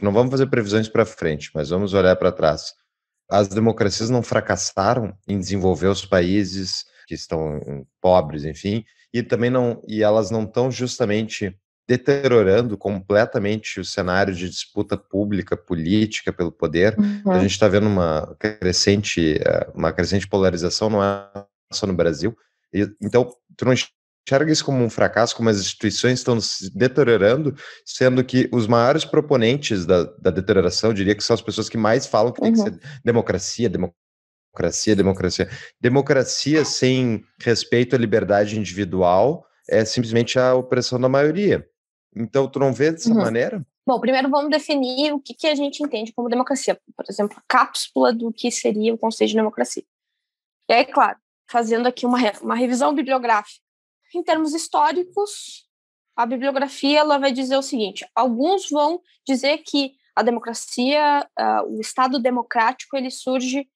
não vamos fazer previsões para frente, mas vamos olhar para trás. As democracias não fracassaram em desenvolver os países que estão hum, pobres, enfim, e também não e elas não estão justamente deteriorando completamente o cenário de disputa pública política pelo poder. Uhum. A gente está vendo uma crescente eh, uma crescente polarização, não é só no Brasil. então, tu não enxerga isso como um fracasso, como as instituições estão se deteriorando, sendo que os maiores proponentes da, da deterioração, diria que são as pessoas que mais falam que uhum. tem que uhum. ser democracia, democracia, democracia. Democracia sem respeito à liberdade individual é simplesmente a opressão da maioria. Então, tu não vê dessa uhum. maneira? Bom, primeiro vamos definir o que, que a gente entende como democracia. Por exemplo, a cápsula do que seria o conceito de democracia. E aí, claro, fazendo aqui uma, uma revisão bibliográfica em termos históricos, a bibliografia ela vai dizer o seguinte: alguns vão dizer que a democracia, uh, o Estado democrático, ele surge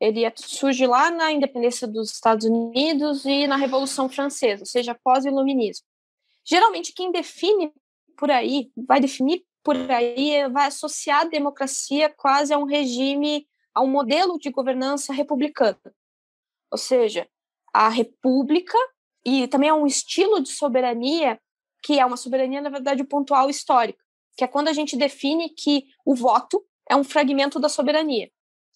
ele é, surge lá na independência dos Estados Unidos e na Revolução Francesa, ou seja, pós-iluminismo. Geralmente quem define por aí, vai definir por aí, vai associar a democracia quase a um regime, a um modelo de governança republicana. Ou seja, a república e também é um estilo de soberania que é uma soberania, na verdade, pontual histórica, que é quando a gente define que o voto é um fragmento da soberania.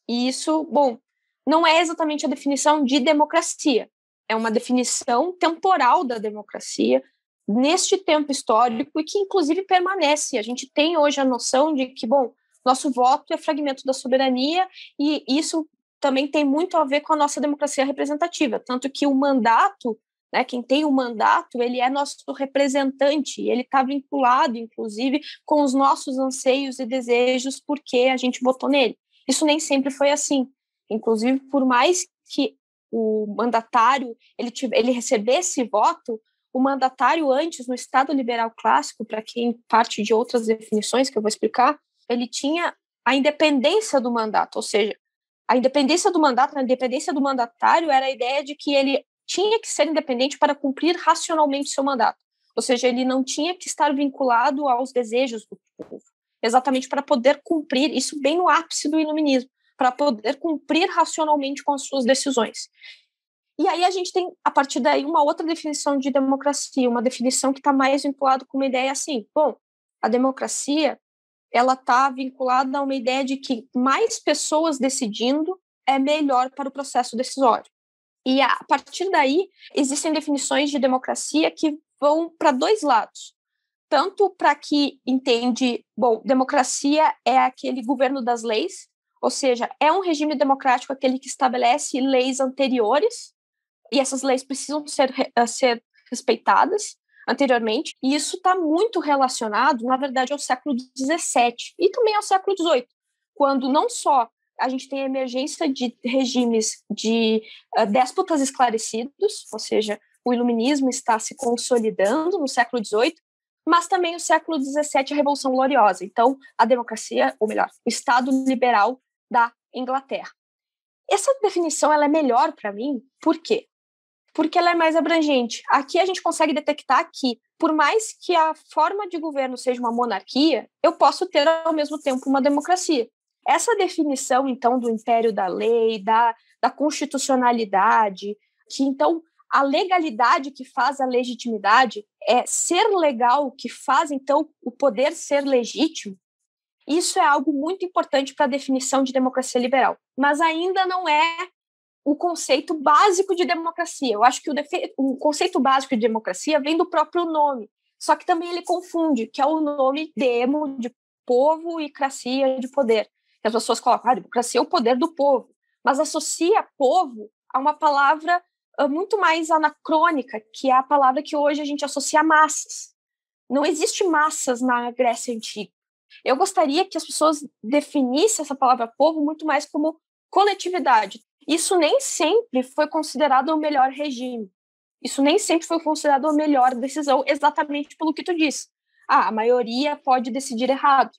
E isso, bom, não é exatamente a definição de democracia, é uma definição temporal da democracia neste tempo histórico e que, inclusive, permanece. A gente tem hoje a noção de que, bom, nosso voto é fragmento da soberania e isso também tem muito a ver com a nossa democracia representativa, tanto que o mandato né? Quem tem o mandato, ele é nosso representante, ele está vinculado, inclusive, com os nossos anseios e desejos, porque a gente votou nele. Isso nem sempre foi assim. Inclusive, por mais que o mandatário ele, ele recebesse voto, o mandatário antes, no Estado liberal clássico, para quem parte de outras definições que eu vou explicar, ele tinha a independência do mandato, ou seja, a independência do mandato, a independência do mandatário era a ideia de que ele tinha que ser independente para cumprir racionalmente seu mandato. Ou seja, ele não tinha que estar vinculado aos desejos do povo, exatamente para poder cumprir, isso bem no ápice do iluminismo, para poder cumprir racionalmente com as suas decisões. E aí a gente tem, a partir daí, uma outra definição de democracia, uma definição que está mais vinculada com uma ideia assim, bom, a democracia, ela está vinculada a uma ideia de que mais pessoas decidindo é melhor para o processo decisório. E a partir daí, existem definições de democracia que vão para dois lados. Tanto para que entende, bom, democracia é aquele governo das leis, ou seja, é um regime democrático aquele que estabelece leis anteriores, e essas leis precisam ser, eh, ser respeitadas anteriormente, e isso está muito relacionado, na verdade, ao século XVII e também ao século XVIII, quando não só a gente tem a emergência de regimes de uh, déspotas esclarecidos, ou seja, o iluminismo está se consolidando no século XVIII, mas também o século XVII, a Revolução Gloriosa. Então, a democracia, ou melhor, o Estado liberal da Inglaterra. Essa definição ela é melhor para mim, por quê? Porque ela é mais abrangente. Aqui a gente consegue detectar que, por mais que a forma de governo seja uma monarquia, eu posso ter ao mesmo tempo uma democracia. Essa definição, então, do império da lei, da, da constitucionalidade, que então a legalidade que faz a legitimidade é ser legal que faz então o poder ser legítimo. Isso é algo muito importante para a definição de democracia liberal, mas ainda não é o conceito básico de democracia. Eu acho que o, o conceito básico de democracia vem do próprio nome, só que também ele confunde, que é o nome demo de povo e cracia de poder que as pessoas colocam, ah, democracia é o poder do povo, mas associa povo a uma palavra ah, muito mais anacrônica, que é a palavra que hoje a gente associa a massas. Não existe massas na Grécia Antiga. Eu gostaria que as pessoas definissem essa palavra povo muito mais como coletividade. Isso nem sempre foi considerado o melhor regime. Isso nem sempre foi considerado a melhor decisão, exatamente pelo que tu disse. Ah, a maioria pode decidir errado.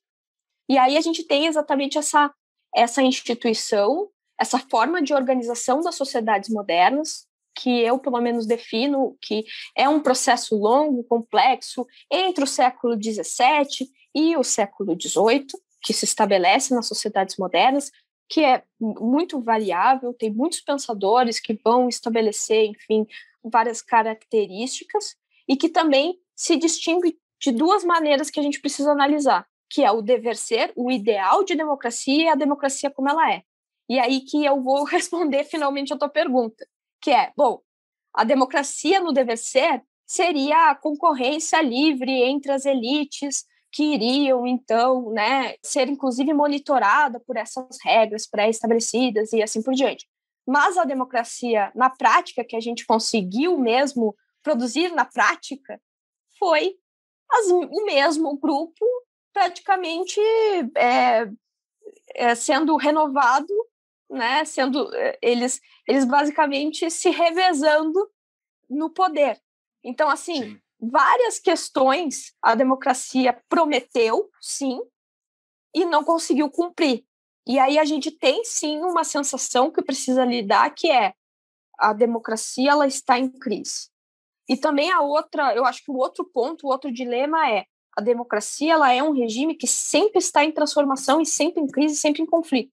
E aí a gente tem exatamente essa, essa instituição, essa forma de organização das sociedades modernas, que eu pelo menos defino que é um processo longo, complexo, entre o século XVII e o século XVIII, que se estabelece nas sociedades modernas, que é muito variável, tem muitos pensadores que vão estabelecer, enfim, várias características, e que também se distingue de duas maneiras que a gente precisa analisar que é o dever ser, o ideal de democracia e é a democracia como ela é. E aí que eu vou responder finalmente a tua pergunta, que é, bom, a democracia no dever ser seria a concorrência livre entre as elites que iriam então, né, ser inclusive monitorada por essas regras pré-estabelecidas e assim por diante. Mas a democracia na prática que a gente conseguiu mesmo produzir na prática foi as, o mesmo grupo praticamente é, é, sendo renovado, né? Sendo é, eles eles basicamente se revezando no poder. Então assim, sim. várias questões a democracia prometeu, sim, e não conseguiu cumprir. E aí a gente tem sim uma sensação que precisa lidar, que é a democracia ela está em crise. E também a outra, eu acho que o outro ponto, o outro dilema é a democracia ela é um regime que sempre está em transformação e sempre em crise, sempre em conflito.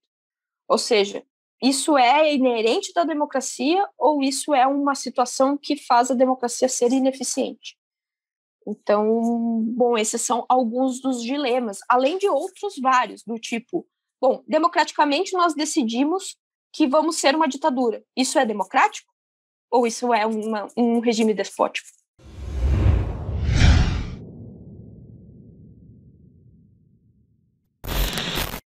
Ou seja, isso é inerente da democracia ou isso é uma situação que faz a democracia ser ineficiente? Então, bom, esses são alguns dos dilemas, além de outros vários, do tipo, bom, democraticamente nós decidimos que vamos ser uma ditadura. Isso é democrático? Ou isso é uma, um regime despótico?